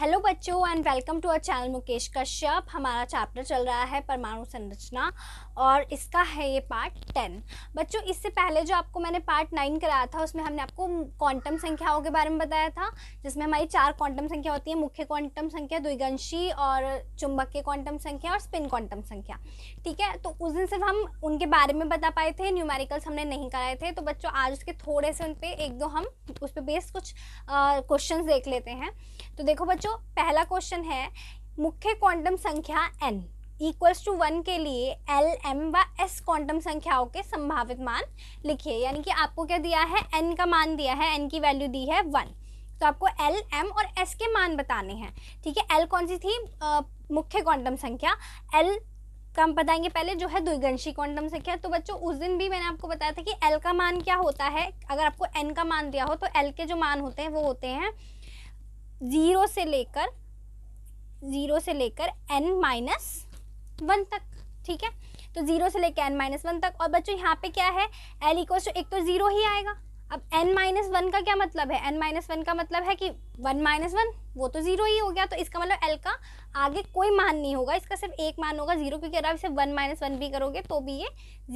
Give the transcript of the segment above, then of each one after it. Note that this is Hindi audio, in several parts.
हेलो बच्चों and welcome to our channel Mukesh Kashyap हमारा चैप्टर चल रहा है परमाणु संरचना और इसका है ये पार्ट टेन बच्चों इससे पहले जो आपको मैंने पार्ट नाइन कराया था उसमें हमने आपको क्वांटम संख्याओं के बारे में बताया था जिसमें हमारी चार क्वांटम संख्या होती है मुख्य क्वांटम संख्या द्विगंशी और चुंबक के क्वांटम संख्या और स्पिन क्वांटम संख्या ठीक है तो उस दिन सिर्फ हम उनके बारे में बता पाए थे न्यूमेरिकल्स हमने नहीं कराए थे तो बच्चों आज उसके थोड़े से उन पर एक दो हम उस पर बेस्ड कुछ क्वेश्चन देख लेते हैं तो देखो बच्चों पहला क्वेश्चन है मुख्य क्वांटम संख्या एन इक्वल्स टू वन के लिए एल एम व एस क्वांटम संख्याओं के संभावित मान लिखिए यानी कि आपको क्या दिया है एन का मान दिया है एन की वैल्यू दी है वन तो आपको एल एम और एस के मान बताने हैं ठीक है एल कौन सी थी मुख्य क्वांटम संख्या एल इसका हम बताएंगे पहले जो है द्विगंशी क्वांटम संख्या तो बच्चों उस दिन भी मैंने आपको बताया था कि एल का मान क्या होता है अगर आपको एन का मान दिया हो तो एल के जो मान होते हैं वो होते हैं ज़ीरो से लेकर ज़ीरो से लेकर एन माइनस वन तक ठीक है तो ज़ीरो से लेकर एन माइनस वन तक और बच्चों यहाँ पे क्या है एल इक्वल टू एक तो ज़ीरो ही आएगा अब एन माइनस वन का क्या मतलब है एन माइनस वन का मतलब है कि वन माइनस वन वो तो जीरो ही हो गया तो इसका मतलब एल का आगे कोई मान नहीं होगा इसका सिर्फ एक मान होगा जीरो क्योंकि अगर आप इसे वन माइनस वन भी करोगे तो भी ये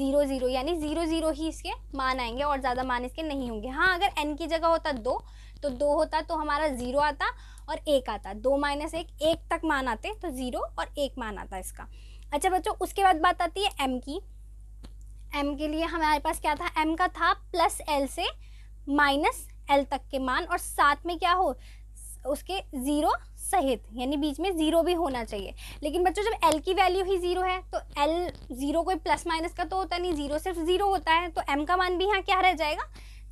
जीरो जीरो यानी जीरो जीरो ही इसके मान आएंगे और ज़्यादा मान इसके नहीं होंगे हाँ अगर एन की जगह होता दो तो दो होता तो हमारा जीरो आता और एक आता दो माइनस एक एक तक मान आते तो जीरो और एक मान आता इसका अच्छा बच्चों उसके बाद बात आती है एम की एम के लिए हमारे पास क्या था एम का था प्लस एल से माइनस एल तक के मान और साथ में क्या हो उसके ज़ीरो सहित यानी बीच में ज़ीरो भी होना चाहिए लेकिन बच्चों जब एल की वैल्यू ही ज़ीरो है तो एल ज़ीरो कोई प्लस माइनस का तो होता नहीं ज़ीरो सिर्फ ज़ीरो होता है तो एम का मान भी यहाँ क्या रह जाएगा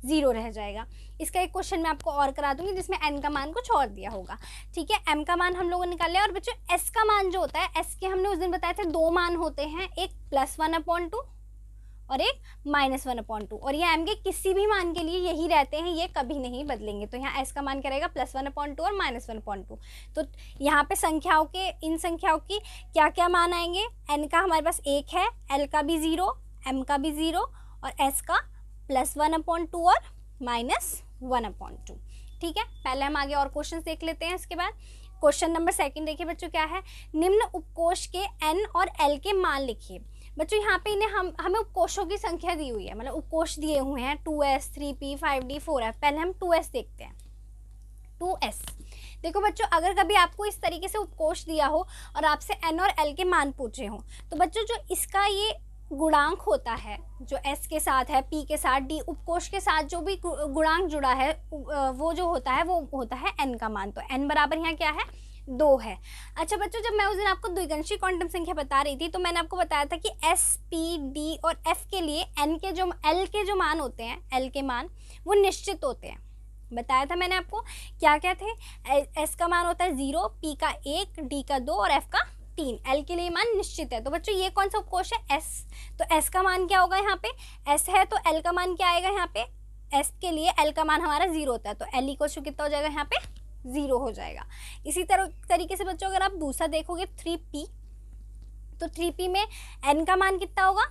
ज़ीरो रह जाएगा इसका एक क्वेश्चन मैं आपको और करा दूंगी जिसमें एन का मान कुछ और दिया होगा ठीक है एम का मान हम लोगों ने निकाल लिया और बच्चों एस का मान जो होता है एस के हमने उस दिन बताए थे दो मान होते हैं एक प्लस वन अपॉइंट टू और एक माइनस वन अपॉन टू और ये एम के किसी भी मान के लिए यही रहते हैं ये कभी नहीं बदलेंगे तो यहाँ एस का मान क्या रहेगा प्लस वन अपॉइंट टू और माइनस वन अपॉन टू तो यहाँ पे संख्याओं के इन संख्याओं की क्या क्या मान आएंगे एन का हमारे पास एक है एल का भी ज़ीरो एम का भी ज़ीरो और एस का प्लस वन अपॉइंट टू और माइनस वन अपॉइंट टू ठीक है पहले हम आगे और क्वेश्चन देख लेते हैं इसके बाद क्वेश्चन नंबर सेकंड देखिए बच्चों क्या है निम्न उपकोष के एन और एल के मान लिखिए बच्चों यहाँ पे इन्हें हम हमें उपकोषों की संख्या दी हुई है मतलब उपकोष दिए हुए हैं two S three P five D four F पहले हम टू एस देखते हैं टू एस देखो बच्चों अगर कभी आपको इस तरीके से उपकोष दिया हो और आपसे एन और एल के मान पूछे हों तो बच्चों जो इसका ये गुणांक होता है जो एस के साथ है पी के साथ डी उपकोष के साथ जो भी गुणांक जुड़ा है वो जो होता है वो होता है एन का मान तो एन बराबर यहाँ क्या है दो है अच्छा बच्चों जब मैं उस दिन आपको द्विगंशी क्वांटम संख्या बता रही थी तो मैंने आपको बताया था कि एस पी डी और एफ के लिए एन के जो एल के जो मान होते हैं एल के मान वो निश्चित होते हैं बताया था मैंने आपको क्या क्या थे एस का मान होता है ज़ीरो पी का एक डी का दो और एफ का तीन एल के लिए मान निश्चित है तो बच्चों ये कौन सा उपकोष है एस तो एस का मान क्या होगा यहाँ पे एस है तो एल का मान क्या आएगा यहाँ पे एस के लिए एल का मान हमारा जीरो होता है तो एल इक्वल टू कितना हो जाएगा यहाँ पे ज़ीरो हो जाएगा इसी तरह तरीके से बच्चों अगर आप दूसरा देखोगे थ्री पी तो थ्री पी में एन का मान कितना होगा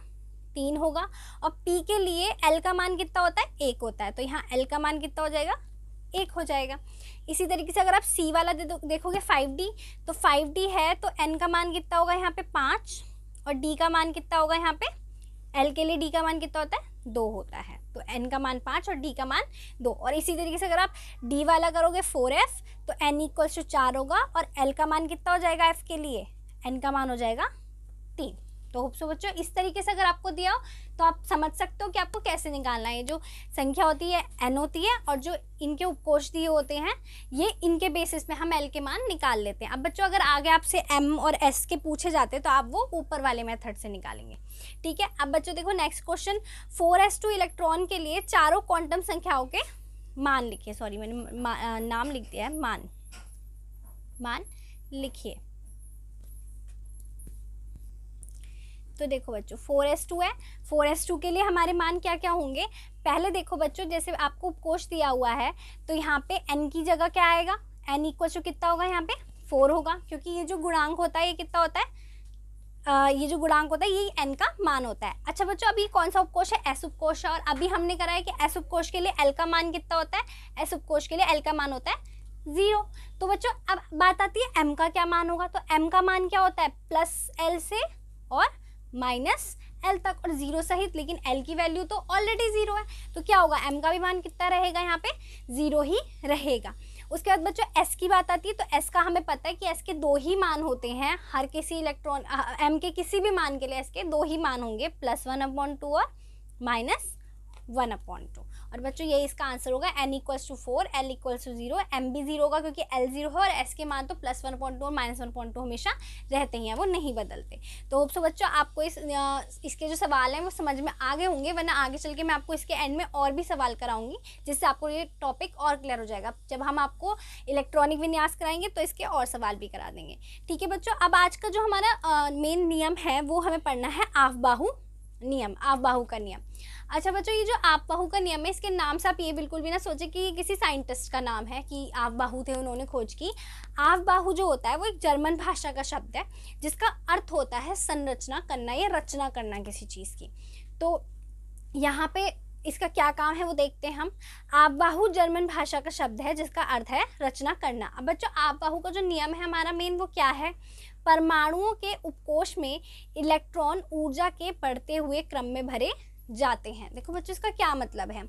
तीन होगा और पी के लिए एल का मान कितना होता है एक होता है तो यहाँ एल का मान कितना हो जाएगा एक हो जाएगा इसी तरीके से अगर आप सी वाला दे देखोगे फाइव डी तो फाइव डी है तो एन का मान कितना होगा यहाँ पे पाँच और डी का मान कितना होगा यहाँ पे एल के लिए डी का मान कितना होता है दो होता है तो एन का मान पाँच और डी का मान दो और इसी तरीके से अगर आप डी वाला करोगे फोर एफ तो एन इक्वल्स टू चार होगा और एल का मान कितना हो जाएगा एफ के लिए एन का मान हो जाएगा तीन तो होप सो बच्चों इस तरीके से अगर आपको दिया हो तो आप समझ सकते हो कि आपको कैसे निकालना है जो संख्या होती है एन होती है और जो इनके उपकोष दिए होते हैं ये इनके बेसिस में हम एल के मान निकाल लेते हैं अब बच्चों अगर आगे आपसे एम और एस के पूछे जाते तो आप वो ऊपर वाले मेथड से निकालेंगे ठीक है अब बच्चों देखो next question four s two electron के लिए चारों क्वांटम संख्याओं के मान लिखिए सॉरी मैंने नाम लिख दिया है मान मान लिखिए तो देखो बच्चों फोर एस टू है फोर एस टू के लिए हमारे मान क्या क्या होंगे पहले देखो बच्चों जैसे आपको उपकोष दिया हुआ है तो यहाँ पे एन की जगह क्या आएगा एन इक्वल टू कितना होगा यहाँ पे फोर होगा क्योंकि ये जो गुणांक होता है ये कितना होता है ये जो गुणांक होता है ये एन का मान होता है अच्छा बच्चों अभी कौन सा उपकोष है एस उपकोष और अभी हमने करा है कि एस उपकोष के लिए एल का मान कितना होता है एस उपकोष के लिए एल का मान होता है जीरो तो बच्चों अब बात आती है एम का क्या मान होगा तो एम का मान क्या होता है प्लस एल से और माइनस एल तक और जीरो सहित लेकिन एल की वैल्यू तो ऑलरेडी जीरो है तो क्या होगा एम का भी मान कितना रहेगा यहाँ पे जीरो ही रहेगा उसके बाद बच्चों एस की बात आती है तो एस का हमें पता है कि एस के दो ही मान होते हैं हर किसी इलेक्ट्रॉन एम के किसी भी मान के लिए एस के दो ही मान होंगे प्लस वन अपॉन टू और माइनस वन अपॉन टू और बच्चों ये इसका आंसर होगा n equals to four l equals to zero m भी जीरो होगा क्योंकि एल जीरो है और एस के मान तो प्लस वन पॉइंट टू और माइनस वन पॉइंट टू हमेशा रहते हैं वो नहीं बदलते तो होप सो बच्चों आपको इस इसके जो सवाल हैं वो समझ में आगे होंगे वरना आगे चल के मैं आपको इसके एंड में और भी सवाल कराऊंगी जिससे आपको ये टॉपिक और क्लियर हो जाएगा जब हम आपको इलेक्ट्रॉनिक विन्यास कराएंगे तो इसके और सवाल भी करा देंगे ठीक है बच्चों अब आज का जो हमारा मेन नियम है वो हमें पढ़ना है आफ बाहू नियम आप बाहू का नियम अच्छा बच्चों ये जो आप बाहू का नियम है इसके नाम से आप ये बिल्कुल भी ना सोचे कि ये किसी साइंटिस्ट का नाम है कि आप बाहू थे उन्होंने खोज की आप बाहू जो होता है वो एक जर्मन भाषा का शब्द है जिसका अर्थ होता है संरचना करना या रचना करना किसी चीज़ की तो यहाँ पे इसका क्या काम है वो देखते हैं हम आप बाहू जर्मन भाषा का शब्द है जिसका अर्थ है रचना करना अब बच्चों आप बाहू का जो नियम है हमारा मेन वो क्या है परमाणुओं के उपकोष में इलेक्ट्रॉन ऊर्जा के पड़ते हुए क्रम में भरे जाते हैं देखो बच्चों इसका क्या मतलब है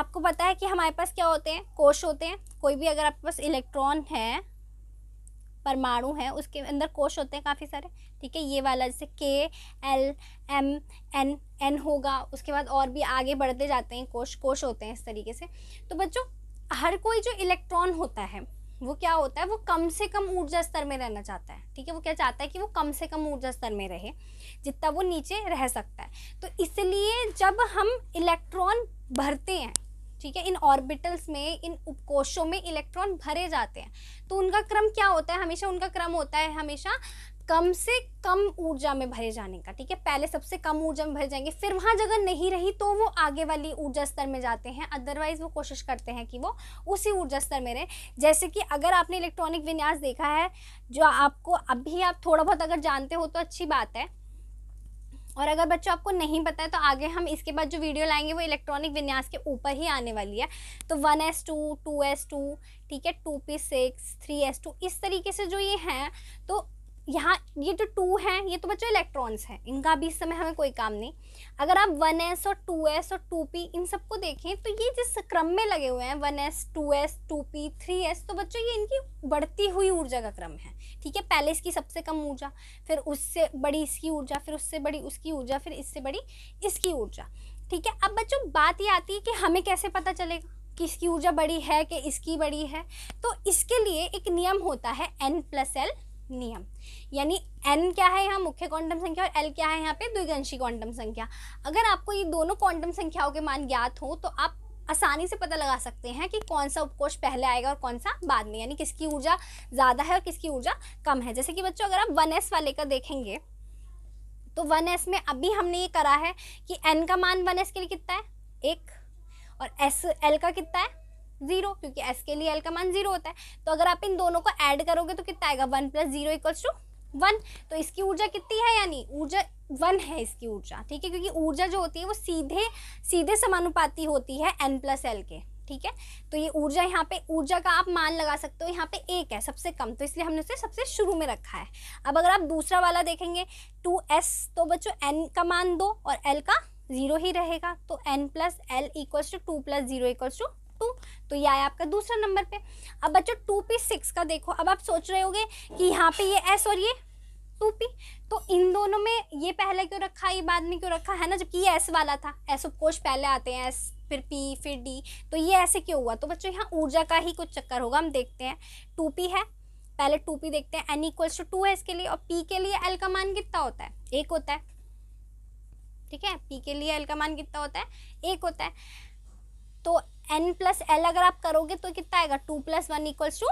आपको पता है कि हमारे पास क्या होते हैं कोश होते हैं कोई भी अगर आपके पास इलेक्ट्रॉन है परमाणु है उसके अंदर कोश होते हैं काफ़ी सारे ठीक है ये वाला जैसे के एल एम एन एन होगा उसके बाद और भी आगे बढ़ते जाते हैं कोश कोश होते हैं इस तरीके से तो बच्चों हर कोई जो इलेक्ट्रॉन होता है वो क्या होता है वो कम से कम ऊर्जा स्तर में रहना चाहता है ठीक है वो क्या चाहता है कि वो कम से कम ऊर्जा स्तर में रहे जितना वो नीचे रह सकता है तो इसलिए जब हम इलेक्ट्रॉन भरते हैं ठीक है इन ऑर्बिटल्स में इन उपकोशों में इलेक्ट्रॉन भरे जाते हैं तो उनका क्रम क्या होता है हमेशा उनका क्रम होता है हमेशा कम से कम ऊर्जा में भरे जाने का ठीक है पहले सबसे कम ऊर्जा में भरे जाएंगे फिर वहाँ जगह नहीं रही तो वो आगे वाली ऊर्जा स्तर में जाते हैं अदरवाइज वो कोशिश करते हैं कि वो उसी ऊर्जा स्तर में रहें जैसे कि अगर आपने इलेक्ट्रॉनिक विन्यास देखा है जो आपको अभी आप थोड़ा बहुत अगर जानते हो तो अच्छी बात है और अगर बच्चों आपको नहीं पता है तो आगे हम इसके बाद जो वीडियो लाएंगे वो इलेक्ट्रॉनिक विन्यास के ऊपर ही आने वाली है तो one s two two s two ठीक है two p six three s two इस तरीके से जो ये हैं तो यहाँ ये जो टू हैं ये तो बच्चों इलेक्ट्रॉन्स हैं इनका भी इस समय हमें कोई काम नहीं अगर आप वन एस और टू एस और टू पी इन सबको देखें तो ये जिस क्रम में लगे हुए हैं one s two s two p three s तो बच्चों ये इनकी बढ़ती हुई ऊर्जा का क्रम है ठीक है पहले इसकी सबसे कम ऊर्जा फिर उससे बड़ी इसकी ऊर्जा फिर उससे बड़ी उसकी ऊर्जा फिर इससे बड़ी इसकी ऊर्जा ठीक है अब बच्चों बात ये आती है कि हमें कैसे पता चलेगा कि इसकी ऊर्जा बड़ी है कि इसकी बड़ी है तो इसके लिए एक नियम होता है एन प्लस एल नियम यानी एन क्या है यहाँ मुख्य क्वांटम संख्या और एल क्या है यहाँ पे द्विगंशी क्वांटम संख्या अगर आपको ये दोनों क्वांटम संख्याओं के मान ज्ञात हो तो आप आसानी से पता लगा सकते हैं कि कौन सा उपकोष पहले आएगा और कौन सा बाद में यानी किसकी ऊर्जा ज़्यादा है और किसकी ऊर्जा कम है जैसे कि बच्चों अगर आप वन एस वाले का देखेंगे तो वन एस में अभी हमने ये करा है कि एन का मान वन एस के लिए कितना है एक और एस एल का कितना है जीरो क्योंकि एस के लिए एल का मान जीरो होता है तो अगर आप इन दोनों को ऐड करोगे तो कितना आएगा one plus zero equals to one तो इसकी ऊर्जा कितनी है यानी ऊर्जा वन है इसकी ऊर्जा ठीक है क्योंकि ऊर्जा जो होती है वो सीधे सीधे समानुपाती होती है एन प्लस एल के ठीक है तो ये ऊर्जा यहाँ पे ऊर्जा का आप मान लगा सकते हो यहाँ पे एक है सबसे कम तो इसलिए हमने उसे सबसे शुरू में रखा है अब अगर आप दूसरा वाला देखेंगे टू एस तो बच्चों एन का मान दो और एल का ज़ीरो ही रहेगा तो n plus l equals to two plus zero equals to two तो ये आया आपका दूसरा नंबर पे अब बच्चों टू पी सिक्स का देखो अब आप सोच रहे होगे कि यहाँ पे ये एस और ये टू पी तो इन दोनों में ये पहले क्यों रखा ये बाद में क्यों रखा है ना जबकि ये एस वाला था एस उपकोष पहले आते हैं एस फिर पी फिर डी तो ये ऐसे क्यों हुआ तो बच्चों यहाँ ऊर्जा का ही कुछ चक्कर होगा हम देखते हैं टू पी है पहले टू पी देखते हैं एन इक्वल्स टू टू है इसके लिए और पी के लिए एल का मान कितना होता है एक होता है ठीक है पी के लिए एल का मान कितना होता है एक होता है तो एन प्लस एल अगर आप करोगे तो कितना आएगा two plus one equals to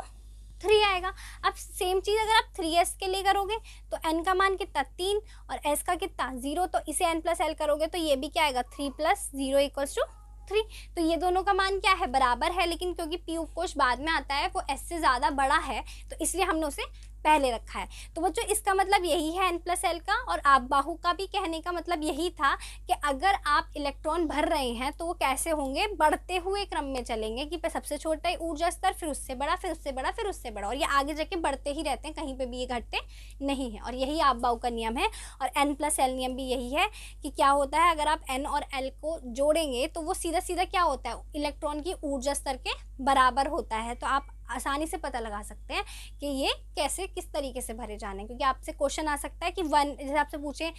three आएगा अब सेम चीज़ अगर आप थ्री एस के लिए करोगे तो एन का मान कितना तीन और एस का कितना जीरो तो इसे एन प्लस एल करोगे तो ये भी क्या आएगा three plus zero equals to three तो ये दोनों का मान क्या है बराबर है लेकिन क्योंकि पी उपकोष बाद में आता है वो एस से ज़्यादा बड़ा है तो इसलिए हमने उसे पहले रखा है तो बच्चों इसका मतलब यही है एन प्लस एल का और आप बाहु का भी कहने का मतलब यही था कि अगर आप इलेक्ट्रॉन भर रहे हैं तो वो कैसे होंगे बढ़ते हुए क्रम में चलेंगे कि सबसे छोटा ही ऊर्जा स्तर फिर उससे बड़ा फिर उससे बड़ा फिर उससे बड़ा और ये आगे जाके बढ़ते ही रहते हैं कहीं पर भी ये घटते नहीं हैं और यही आप बाहु का नियम है और एन प्लस एल नियम भी यही है कि क्या होता है अगर आप एन और एल को जोड़ेंगे तो वो सीधा सीधा क्या होता है इलेक्ट्रॉन की ऊर्जा स्तर के बराबर होता है तो आप आसानी से पता लगा सकते हैं कि ये कैसे किस तरीके से भरे जाने क्योंकि आपसे क्वेश्चन आ सकता है कि वन जैसे आपसे पूछें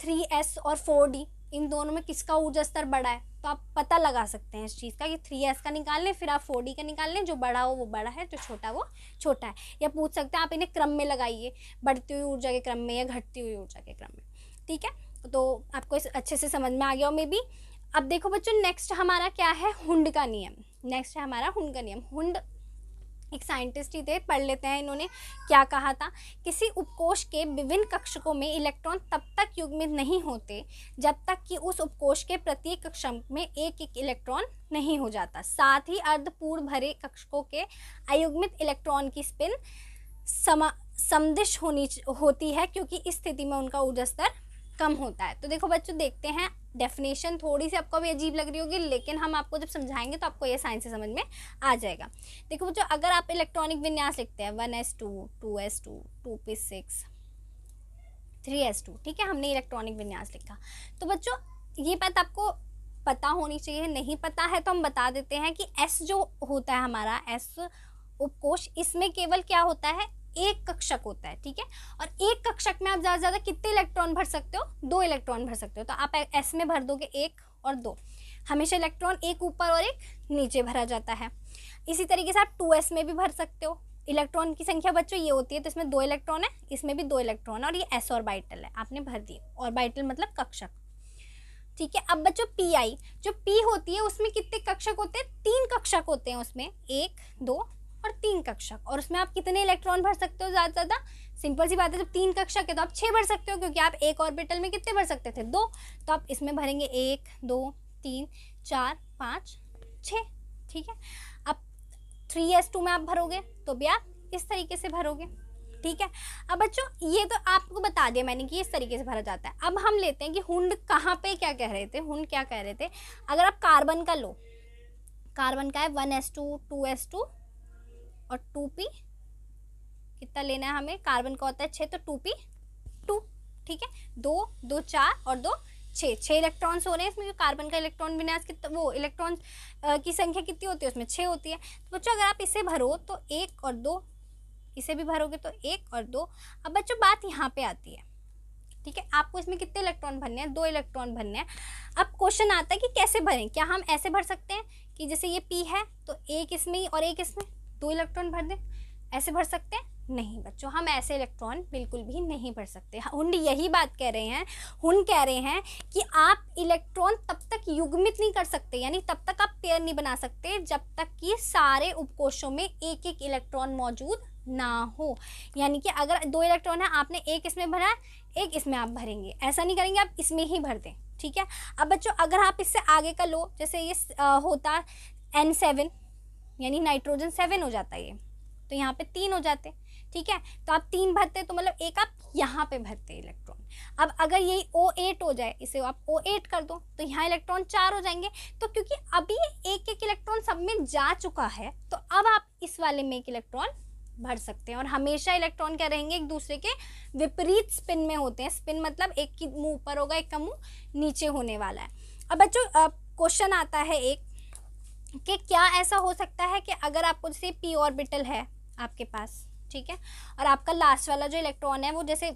थ्री एस और फोर डी इन दोनों में किसका ऊर्जा स्तर बड़ा है तो आप पता लगा सकते हैं इस चीज़ का कि थ्री एस का निकाल लें फिर आप फोर डी का निकाल लें जो बड़ा हो वो बड़ा है जो छोटा वो छोटा है या पूछ सकते हैं आप इन्हें क्रम में लगाइए बढ़ती हुई ऊर्जा के क्रम में या घटती हुई ऊर्जा के क्रम में ठीक है तो आपको इस अच्छे से समझ में आ गया हो मे बी अब देखो बच्चों नेक्स्ट हमारा क्या है हुंड का नियम नेक्स्ट है हमारा हुंड का नियम हुंड एक साइंटिस्ट ही थे पढ़ लेते हैं इन्होंने क्या कहा था किसी उपकोष के विभिन्न कक्षकों में इलेक्ट्रॉन तब तक युग्मित नहीं होते जब तक कि उस उपकोष के प्रत्येक कक्ष में एक एक इलेक्ट्रॉन नहीं हो जाता साथ ही अर्धपूर्ण भरे कक्षकों के अयुग्मित इलेक्ट्रॉन की स्पिन समा समदिश होनी होती है क्योंकि इस स्थिति में उनका ऊर्जा स्तर कम होता है तो देखो बच्चों देखते हैं डेफिनेशन थोड़ी सी आपको भी अजीब लग रही होगी लेकिन हम आपको जब समझाएंगे तो आपको ये साइंस से समझ में आ जाएगा देखो बच्चों अगर आप इलेक्ट्रॉनिक विन्यास लिखते हैं one s two two s two two p six three s two ठीक है हमने इलेक्ट्रॉनिक विन्यास लिखा तो बच्चों ये बात आपको पता होनी चाहिए नहीं पता है तो हम बता देते हैं कि एस जो होता है हमारा एस उपकोष इसमें केवल क्या होता है एक कक्षक होता है ठीक है और एक कक्षक में आप ज़्यादा से ज़्यादा कितने इलेक्ट्रॉन भर सकते हो दो इलेक्ट्रॉन भर सकते हो तो आप एस में भर दोगे एक और दो हमेशा इलेक्ट्रॉन एक ऊपर और एक नीचे भरा जाता है इसी तरीके से आप टू एस में भी भर सकते हो इलेक्ट्रॉन की संख्या बच्चों ये होती है तो इसमें दो इलेक्ट्रॉन है इसमें भी दो इलेक्ट्रॉन है और ये एस और बाइटल है आपने भर दिए और बाइटल मतलब कक्षक ठीक है अब बच्चों पी आई जो पी होती है उसमें कितने कक्षक होते हैं तीन कक्षक होते हैं उसमें एक दो और तीन कक्षक और उसमें आप कितने इलेक्ट्रॉन भर सकते हो ज़्यादा से ज़्यादा सिंपल सी बात है जब तीन कक्षक है तो आप छः भर सकते हो क्योंकि आप एक ऑर्बिटल में कितने भर सकते थे दो तो आप इसमें भरेंगे एक दो तीन चार पाँच छ ठीक है अब थ्री एस टू में आप भरोगे तो भी आप इस तरीके से भरोगे ठीक है अब बच्चों ये तो आपको बता दिया मैंने कि इस तरीके से भरा जाता है अब हम लेते हैं कि हुंड कहाँ पे क्या कह रहे थे हुंड क्या कह रहे थे अगर आप कार्बन का लो कार्बन का है one s two two s two और टू पी कितना लेना है हमें कार्बन का होता है छः तो टू पी टू ठीक है दो दो चार और दो छः छः इलेक्ट्रॉन्स हो रहे हैं इसमें कार्बन का इलेक्ट्रॉन बिना कितना तो वो इलेक्ट्रॉन्स की संख्या कितनी होती है उसमें छः होती है तो बच्चों अगर आप इसे भरो तो एक और दो इसे भी भरोगे तो एक और दो अब बच्चों बात यहाँ पर आती है ठीक है आपको इसमें कितने इलेक्ट्रॉन भरने हैं दो इलेक्ट्रॉन भरने हैं अब क्वेश्चन आता है कि कैसे भरें क्या हम ऐसे भर सकते हैं कि जैसे ये पी है तो एक इसमें ही और एक इसमें दो इलेक्ट्रॉन भर दें ऐसे भर सकते हैं नहीं बच्चों हम ऐसे इलेक्ट्रॉन बिल्कुल भी नहीं भर सकते हाँ, हुंड यही बात कह रहे हैं हुंड कह रहे हैं कि आप इलेक्ट्रॉन तब तक युग्मित नहीं कर सकते यानी तब तक आप पेयर नहीं बना सकते जब तक कि सारे उपकोषों में एक एक इलेक्ट्रॉन मौजूद ना हो यानी कि अगर दो इलेक्ट्रॉन है आपने एक इसमें भरा एक इसमें आप भरेंगे ऐसा नहीं करेंगे आप इसमें ही भर दें ठीक है अब बच्चों अगर आप इससे आगे का लो जैसे ये होता एन सेवन यानी नाइट्रोजन सेवन हो जाता है ये तो यहाँ पे तीन हो जाते ठीक है तो आप तीन भरते तो मतलब एक आप यहाँ पे भरते इलेक्ट्रॉन अब अगर यही ओ एट हो जाए इसे आप ओ एट कर दो तो यहाँ इलेक्ट्रॉन चार हो जाएंगे तो क्योंकि अभी एक एक इलेक्ट्रॉन सब में जा चुका है तो अब आप इस वाले में एक इलेक्ट्रॉन भर सकते हैं और हमेशा इलेक्ट्रॉन क्या रहेंगे एक दूसरे के विपरीत स्पिन में होते हैं स्पिन मतलब एक की मुँह ऊपर होगा एक का मुँह नीचे होने वाला है अब बच्चों क्वेश्चन आता है एक कि क्या ऐसा हो सकता है कि अगर आपको जैसे पी ऑर्बिटल है आपके पास ठीक है और आपका लास्ट वाला जो इलेक्ट्रॉन है वो जैसे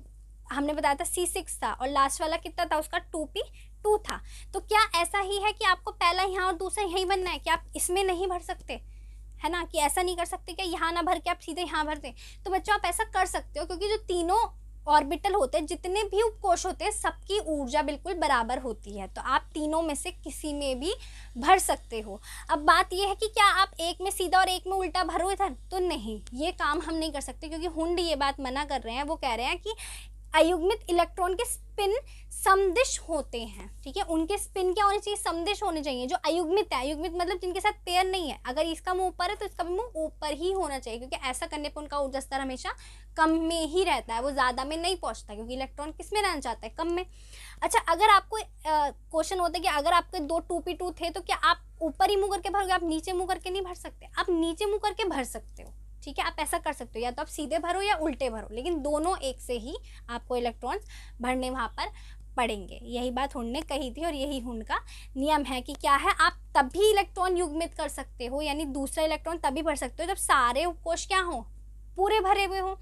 हमने बताया था सी सिक्स था और लास्ट वाला कितना था उसका टू पी टू था तो क्या ऐसा ही है कि आपको पहला यहाँ और दूसरा यहीं बनना है कि आप इसमें नहीं भर सकते है ना कि ऐसा नहीं कर सकते कि यहाँ ना भर के आप सीधे यहाँ भर दें तो बच्चों आप ऐसा कर सकते हो क्योंकि जो तीनों ऑर्बिटल होते हैं जितने भी उपकोष होते हैं सबकी ऊर्जा बिल्कुल बराबर होती है तो आप तीनों में से किसी में भी भर सकते हो अब बात यह है कि क्या आप एक में सीधा और एक में उल्टा भरो था तो नहीं ये काम हम नहीं कर सकते क्योंकि हुंड ये बात मना कर रहे हैं वो कह रहे हैं कि अयुग्मित इलेक्ट्रॉन के स्पिन समदिश होते हैं ठीक है उनके स्पिन क्या होने चाहिए समदिश होने चाहिए जो अयुग्मित है अयुग्मित मतलब जिनके साथ पेयर नहीं है अगर इसका मुंह ऊपर है तो इसका भी मुंह ऊपर ही होना चाहिए क्योंकि ऐसा करने पर उनका ऊर्जा स्तर हमेशा कम में ही रहता है वो ज़्यादा में नहीं पहुंचता क्योंकि इलेक्ट्रॉन किस में रहना चाहता है कम में अच्छा अगर आपको क्वेश्चन होता है कि अगर आपके दो टू पी टू थे तो क्या आप ऊपर ही मुँह करके भरोगे आप नीचे मुँह करके नहीं भर सकते आप नीचे मुँह करके भर सकते हो ठीक है आप ऐसा कर सकते हो या तो आप सीधे भरो या उल्टे भरो लेकिन दोनों एक से ही आपको इलेक्ट्रॉन्स भरने वहाँ पर पड़ेंगे यही बात हुन ने कही थी और यही हुन का नियम है कि क्या है आप तभी इलेक्ट्रॉन युग्मित कर सकते हो यानी दूसरा इलेक्ट्रॉन तभी भर सकते हो जब सारे कोश क्या हो पूरे भरे हुए हों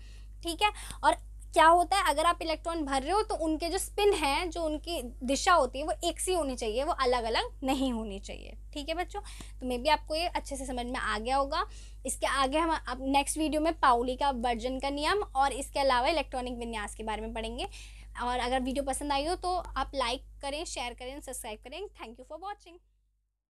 ठीक है और क्या होता है अगर आप इलेक्ट्रॉन भर रहे हो तो उनके जो स्पिन है जो उनकी दिशा होती है वो एक सी होनी चाहिए वो अलग अलग नहीं होनी चाहिए ठीक है बच्चों तो मे भी आपको ये अच्छे से समझ में आ गया होगा इसके आगे हम आप नेक्स्ट वीडियो में पाउली का वर्जन का नियम और इसके अलावा इलेक्ट्रॉनिक विन्यास के बारे में पढ़ेंगे और अगर वीडियो पसंद आई हो तो आप लाइक करें शेयर करें सब्सक्राइब करें थैंक यू फॉर वॉचिंग